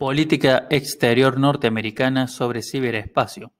Política Exterior Norteamericana sobre Ciberespacio.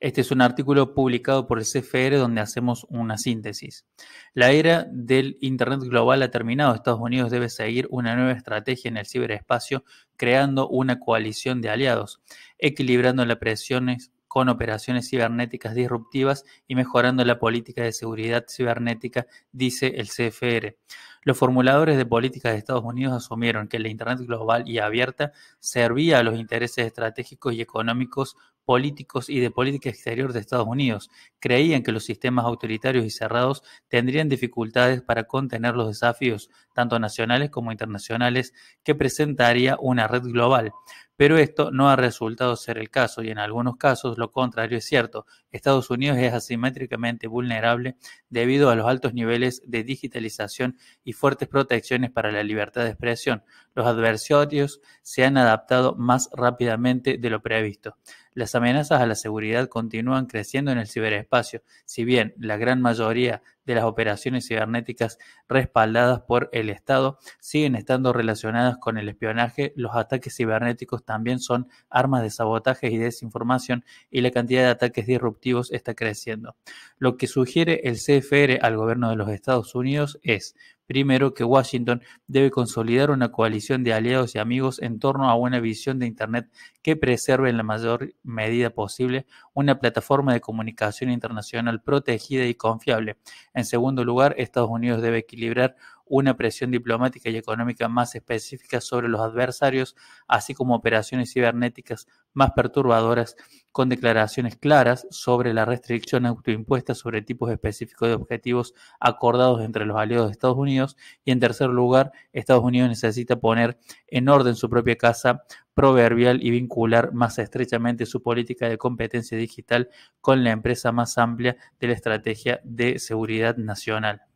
Este es un artículo publicado por el CFR donde hacemos una síntesis. La era del Internet global ha terminado. Estados Unidos debe seguir una nueva estrategia en el ciberespacio, creando una coalición de aliados, equilibrando las presiones con operaciones cibernéticas disruptivas y mejorando la política de seguridad cibernética, dice el CFR. Los formuladores de políticas de Estados Unidos asumieron que la Internet global y abierta servía a los intereses estratégicos y económicos políticos y de política exterior de Estados Unidos. Creían que los sistemas autoritarios y cerrados tendrían dificultades para contener los desafíos, tanto nacionales como internacionales, que presentaría una red global pero esto no ha resultado ser el caso y en algunos casos lo contrario es cierto. Estados Unidos es asimétricamente vulnerable debido a los altos niveles de digitalización y fuertes protecciones para la libertad de expresión. Los adversarios se han adaptado más rápidamente de lo previsto. Las amenazas a la seguridad continúan creciendo en el ciberespacio, si bien la gran mayoría de las operaciones cibernéticas respaldadas por el Estado siguen estando relacionadas con el espionaje, los ataques cibernéticos también son armas de sabotaje y desinformación y la cantidad de ataques disruptivos está creciendo. Lo que sugiere el CFR al gobierno de los Estados Unidos es Primero, que Washington debe consolidar una coalición de aliados y amigos en torno a una visión de Internet que preserve en la mayor medida posible una plataforma de comunicación internacional protegida y confiable. En segundo lugar, Estados Unidos debe equilibrar una presión diplomática y económica más específica sobre los adversarios, así como operaciones cibernéticas más perturbadoras con declaraciones claras sobre la restricción autoimpuesta sobre tipos específicos de objetivos acordados entre los aliados de Estados Unidos. Y en tercer lugar, Estados Unidos necesita poner en orden su propia casa proverbial y vincular más estrechamente su política de competencia digital con la empresa más amplia de la estrategia de seguridad nacional.